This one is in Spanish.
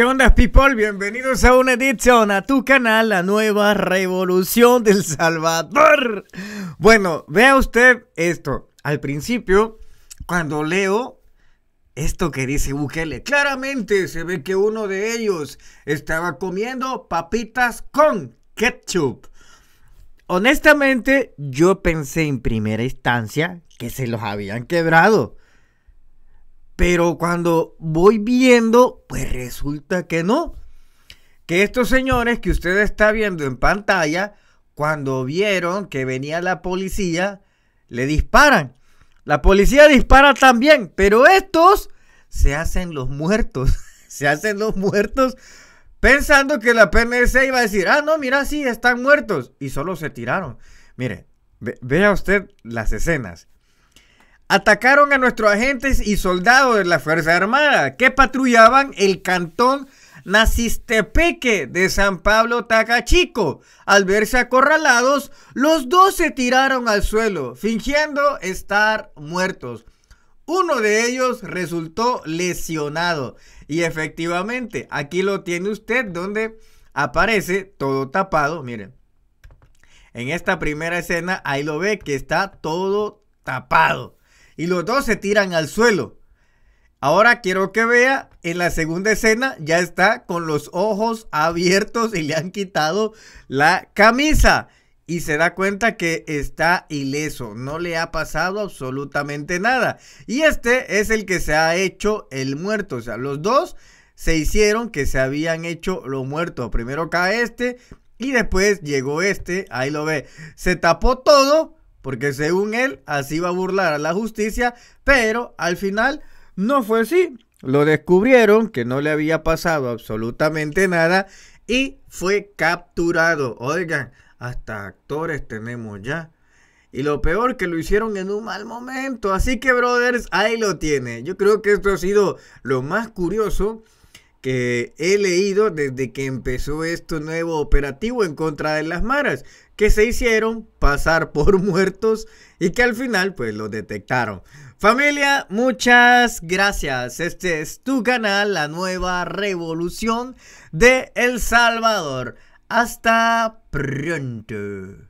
¿Qué onda, people? Bienvenidos a una edición a tu canal, la nueva revolución del Salvador. Bueno, vea usted esto. Al principio, cuando leo esto que dice Bukele, claramente se ve que uno de ellos estaba comiendo papitas con ketchup. Honestamente, yo pensé en primera instancia que se los habían quebrado. Pero cuando voy viendo, pues resulta que no. Que estos señores que usted está viendo en pantalla, cuando vieron que venía la policía, le disparan. La policía dispara también, pero estos se hacen los muertos. se hacen los muertos pensando que la PNC iba a decir, ah, no, mira, sí, están muertos. Y solo se tiraron. Mire, vea usted las escenas atacaron a nuestros agentes y soldados de la Fuerza Armada que patrullaban el cantón Nacistepeque de San Pablo Tacachico. Al verse acorralados, los dos se tiraron al suelo, fingiendo estar muertos. Uno de ellos resultó lesionado. Y efectivamente, aquí lo tiene usted donde aparece todo tapado. Miren, en esta primera escena ahí lo ve que está todo tapado y los dos se tiran al suelo. Ahora quiero que vea, en la segunda escena ya está con los ojos abiertos y le han quitado la camisa. Y se da cuenta que está ileso, no le ha pasado absolutamente nada. Y este es el que se ha hecho el muerto. O sea, los dos se hicieron que se habían hecho los muertos. Primero cae este y después llegó este. Ahí lo ve. Se tapó todo porque según él así va a burlar a la justicia, pero al final no fue así. Lo descubrieron que no le había pasado absolutamente nada y fue capturado. Oigan, hasta actores tenemos ya. Y lo peor que lo hicieron en un mal momento. Así que, brothers, ahí lo tiene. Yo creo que esto ha sido lo más curioso que he leído desde que empezó este nuevo operativo en contra de las maras, que se hicieron pasar por muertos y que al final pues lo detectaron. Familia, muchas gracias. Este es tu canal, la nueva revolución de El Salvador. Hasta pronto.